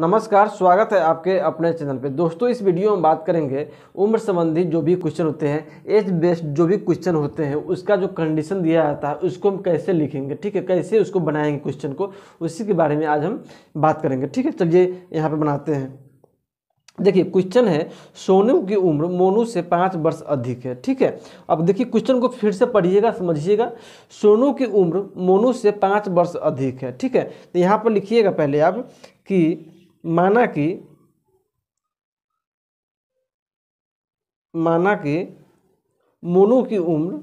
नमस्कार स्वागत है आपके अपने चैनल पे दोस्तों इस वीडियो में बात करेंगे उम्र संबंधी जो भी क्वेश्चन होते हैं एज बेस्ड जो भी क्वेश्चन होते हैं उसका जो कंडीशन दिया जाता है उसको हम कैसे लिखेंगे ठीक है कैसे उसको बनाएंगे क्वेश्चन को उसी के बारे में आज हम बात करेंगे ठीक है चलिए यहाँ पर बनाते हैं देखिए क्वेश्चन है सोनू की उम्र मोनू से पाँच वर्ष अधिक है ठीक है अब देखिए क्वेश्चन को फिर से पढ़िएगा समझिएगा सोनू की उम्र मोनू से पाँच वर्ष अधिक है ठीक है तो यहाँ पर लिखिएगा पहले आप कि माना कि माना कि मोनू की उम्र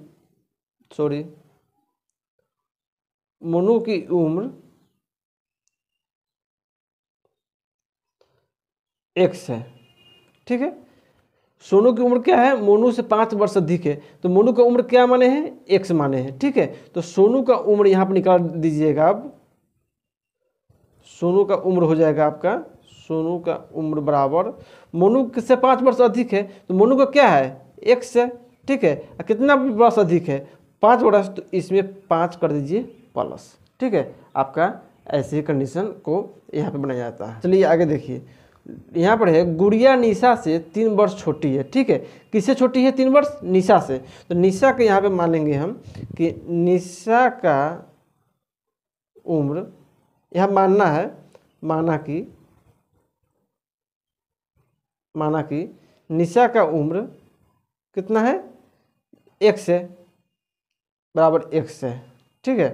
सॉरी मोनू की उम्र एक्स है ठीक है सोनू की उम्र क्या है मोनू से पाँच वर्ष अधिक है तो मोनू का उम्र क्या माने हैं एक्स माने हैं ठीक है तो सोनू का उम्र यहाँ पर निकाल दीजिएगा आप सोनू का उम्र हो जाएगा आपका सोनू का उम्र बराबर मोनू से पाँच वर्ष अधिक है तो मोनू का क्या है एक से ठीक है कितना वर्ष अधिक है पाँच वर्ष तो इसमें पाँच कर दीजिए प्लस ठीक है आपका ही कंडीशन को यहाँ पे बनाया जाता है चलिए आगे देखिए यहाँ पर है गुड़िया निशा से तीन वर्ष छोटी है ठीक है किससे छोटी है तीन वर्ष निशा से तो निशा के यहाँ पे मानेंगे हम कि निशा का उम्र यह मानना है माना कि माना कि निशा का उम्र कितना है एक से बराबर एक से ठीक है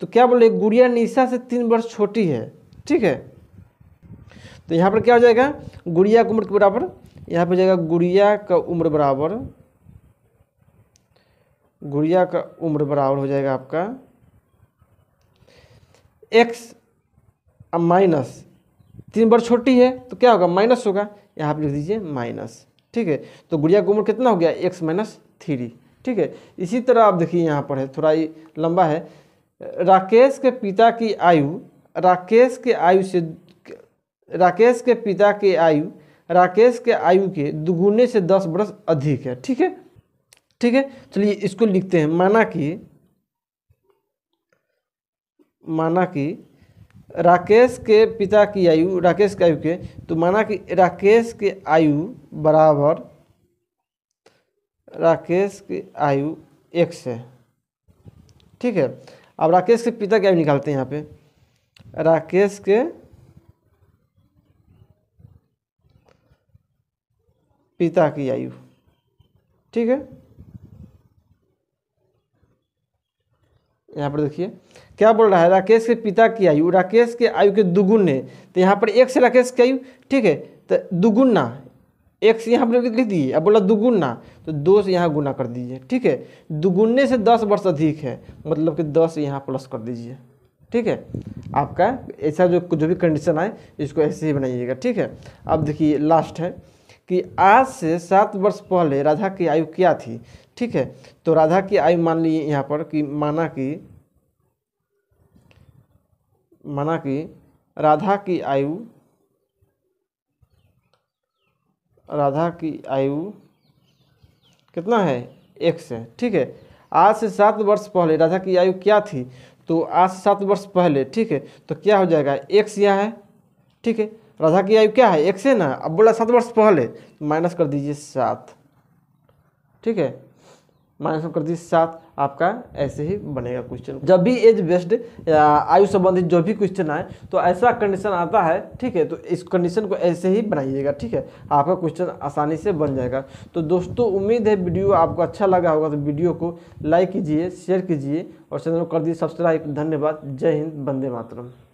तो क्या बोले गुड़िया निशा से तीन वर्ष छोटी है ठीक है तो यहाँ पर क्या हो जाएगा गुड़िया की उम्र के बराबर यहाँ पर हो जाएगा गुड़िया का उम्र बराबर गुड़िया का उम्र बराबर हो जाएगा आपका एक्स अब माइनस तीन बार छोटी है तो क्या होगा माइनस होगा यहाँ आप लिख दीजिए माइनस ठीक है तो गुड़िया उम्र कितना हो गया एक्स माइनस थ्री ठीक है इसी तरह आप देखिए यहाँ पर है थोड़ा ही लंबा है राकेश के पिता की आयु राकेश के आयु से राकेश के पिता की आयु राकेश के आयु के दुगुने से दस वर्ष अधिक है ठीक है ठीक है चलिए इसको लिखते हैं माना कि माना कि राकेश के पिता की आयु राकेश की आयु के तो माना कि राकेश के आयु बराबर राकेश की आयु एक से ठीक है अब राकेश के पिता की आयु निकालते हैं यहाँ पे राकेश के पिता की आयु ठीक है यहाँ पर देखिए क्या बोल रहा है राकेश के पिता की आयु राकेश के आयु के दुगुन है तो यहाँ पर एक से राकेश की आयु ठीक है तो दुगुना एक से यहाँ पर लिख दीजिए अब बोला दुगुना तो दो से यहाँ गुना कर दीजिए ठीक है दुगुने से दस वर्ष अधिक है मतलब कि दस यहाँ प्लस कर दीजिए ठीक है आपका ऐसा जो जो भी कंडीशन आए इसको ऐसे ही बनाइएगा ठीक है अब देखिए लास्ट है कि आज से सात वर्ष पहले राधा की आयु क्या थी ठीक है तो राधा की आयु मान ली यहाँ पर कि माना कि माना कि राधा की आयु राधा की आयु कितना है एक से ठीक है आज से सात वर्ष पहले राधा की आयु क्या थी तो आज से सात वर्ष पहले ठीक है तो क्या हो जाएगा से यहाँ है ठीक है राधा की आयु क्या है एक से ना अब बोला सात वर्ष पहले तो माइनस कर दीजिए सात ठीक है माइनस में कर दीजिए सात आपका ऐसे ही बनेगा क्वेश्चन जब भी एज बेस्ड या आयु संबंधित जो भी क्वेश्चन आए तो ऐसा कंडीशन आता है ठीक है तो इस कंडीशन को ऐसे ही बनाइएगा ठीक है आपका क्वेश्चन आसानी से बन जाएगा तो दोस्तों उम्मीद है वीडियो आपको अच्छा लगा होगा तो वीडियो को लाइक कीजिए शेयर कीजिए और चैनल को कर दीजिए सब्सक्राइब धन्यवाद जय हिंद बंदे मातरम